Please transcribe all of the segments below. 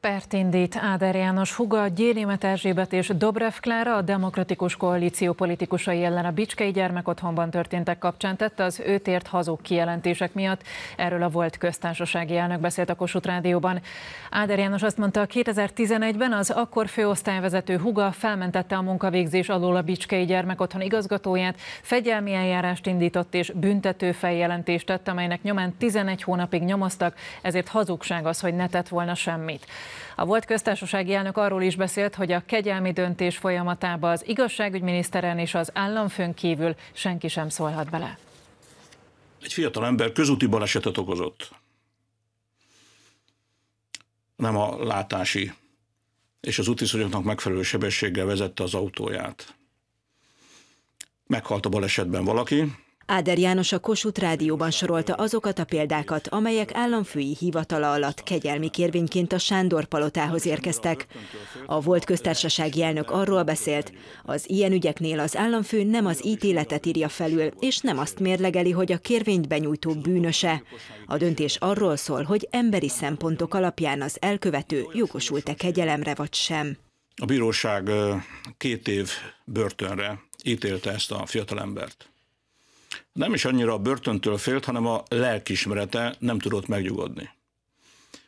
Pert indít Áder János Huga, Gyélimet Erzsébet és Dobrev Klára a demokratikus koalíció politikusai ellen a Bicskei gyermekotthonban történtek kapcsán tette az őt ért hazug kijelentések miatt. Erről a volt köztársasági elnök beszélt a Kossuth Rádióban. Áder János azt mondta, 2011-ben az akkor főosztályvezető Huga felmentette a munkavégzés alól a Bicskei gyermekotthon igazgatóját, fegyelmi eljárást indított és büntető feljelentést tett, amelynek nyomán 11 hónapig nyomoztak, ezért hazugság az, hogy ne tett volna semmit. A volt köztársasági elnök arról is beszélt, hogy a kegyelmi döntés folyamatában az igazságügyminiszteren és az államfőn kívül senki sem szólhat bele. Egy fiatal ember közúti balesetet okozott. Nem a látási és az útiszonyoknak megfelelő sebességgel vezette az autóját. Meghalt a balesetben valaki, Áder János a Kossuth Rádióban sorolta azokat a példákat, amelyek államfői hivatala alatt kegyelmi kérvényként a Sándor palotához érkeztek. A volt köztársasági elnök arról beszélt, az ilyen ügyeknél az államfő nem az ítéletet írja felül, és nem azt mérlegeli, hogy a kérvényt benyújtó bűnöse. A döntés arról szól, hogy emberi szempontok alapján az elkövető jogosult-e kegyelemre vagy sem. A bíróság két év börtönre ítélte ezt a fiatalembert nem is annyira a börtöntől félt, hanem a lelkismerete nem tudott megnyugodni.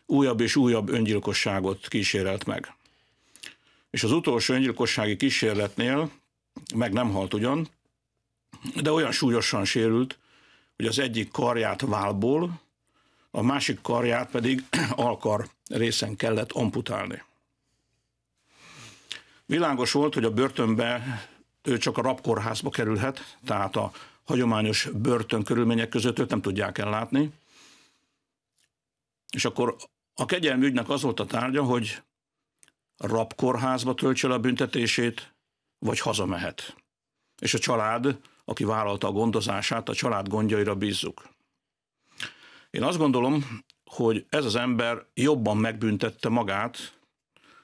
Újabb és újabb öngyilkosságot kísérelt meg. És az utolsó öngyilkossági kísérletnél meg nem halt ugyan, de olyan súlyosan sérült, hogy az egyik karját válból, a másik karját pedig alkar részen kellett amputálni. Világos volt, hogy a börtönbe ő csak a rabkórházba kerülhet, tehát a hagyományos börtön körülmények között őt nem tudják ellátni. És akkor a kegyelmi ügynek az volt a tárgya, hogy rabkórházba töltse a büntetését, vagy hazamehet. És a család, aki vállalta a gondozását, a család gondjaira bízzuk. Én azt gondolom, hogy ez az ember jobban megbüntette magát,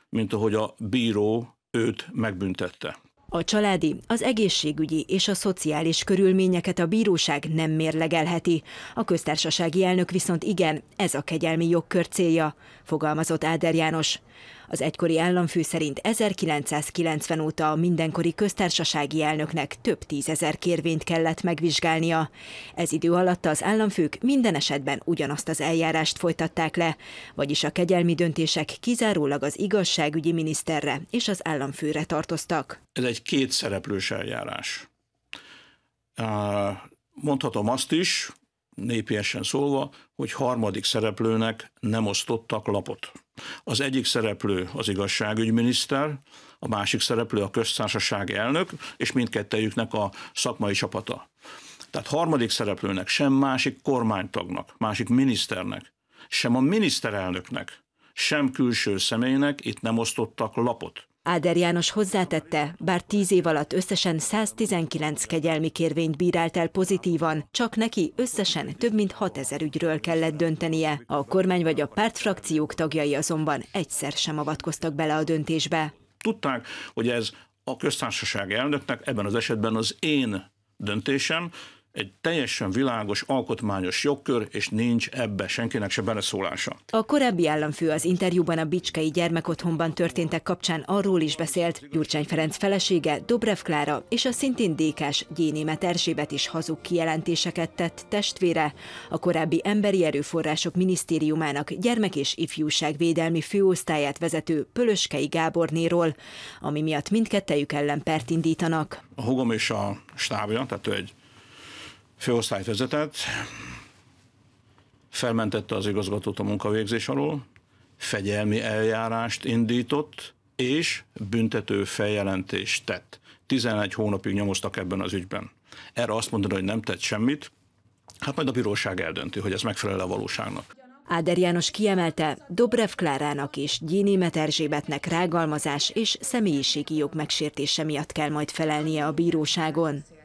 mint ahogy a bíró őt megbüntette. A családi, az egészségügyi és a szociális körülményeket a bíróság nem mérlegelheti. A köztársasági elnök viszont igen, ez a kegyelmi jogkör célja, fogalmazott Áder János. Az egykori államfő szerint 1990 óta a mindenkori köztársasági elnöknek több tízezer kérvényt kellett megvizsgálnia. Ez idő alatt az államfők minden esetben ugyanazt az eljárást folytatták le, vagyis a kegyelmi döntések kizárólag az igazságügyi miniszterre és az államfőre tartoztak. Ez egy kétszereplős eljárás. Mondhatom azt is, népiesen szólva, hogy harmadik szereplőnek nem osztottak lapot. Az egyik szereplő az igazságügyminiszter, a másik szereplő a köztársaság elnök, és mindkettejüknek a szakmai csapata. Tehát harmadik szereplőnek, sem másik kormánytagnak, másik miniszternek, sem a miniszterelnöknek, sem külső személynek itt nem osztottak lapot. Áder János hozzátette, bár tíz év alatt összesen 119 kegyelmi kérvényt bírált el pozitívan, csak neki összesen több mint 6000 ügyről kellett döntenie. A kormány vagy a pártfrakciók tagjai azonban egyszer sem avatkoztak bele a döntésbe. Tudták, hogy ez a köztársaság elnöknek ebben az esetben az én döntésem, egy teljesen világos alkotmányos jogkör, és nincs ebbe senkinek se beleszólása. A korábbi államfő az interjúban a Bicskei gyermekotthonban történtek kapcsán arról is beszélt, Gyurcsány Ferenc felesége, Dobrev Klára és a szintén dékás Német Erzsébet is hazug kijelentéseket tett testvére, a korábbi Emberi Erőforrások Minisztériumának gyermek és ifjúságvédelmi főosztályát vezető Pölöskei Gábornéról, ami miatt mindkettejük ellen pert indítanak. A hugom és a stábja, tehát ő egy főosztályt vezetett, felmentette az igazgatót a munkavégzés alól, fegyelmi eljárást indított, és büntető feljelentést tett. 11 hónapig nyomoztak ebben az ügyben. Erre azt mondani, hogy nem tett semmit, hát majd a bíróság eldönti, hogy ez megfelel a valóságnak. Áder János kiemelte, Dobrev Klárának és Gyénémet Erzsébetnek rágalmazás és személyiségi jog megsértése miatt kell majd felelnie a bíróságon.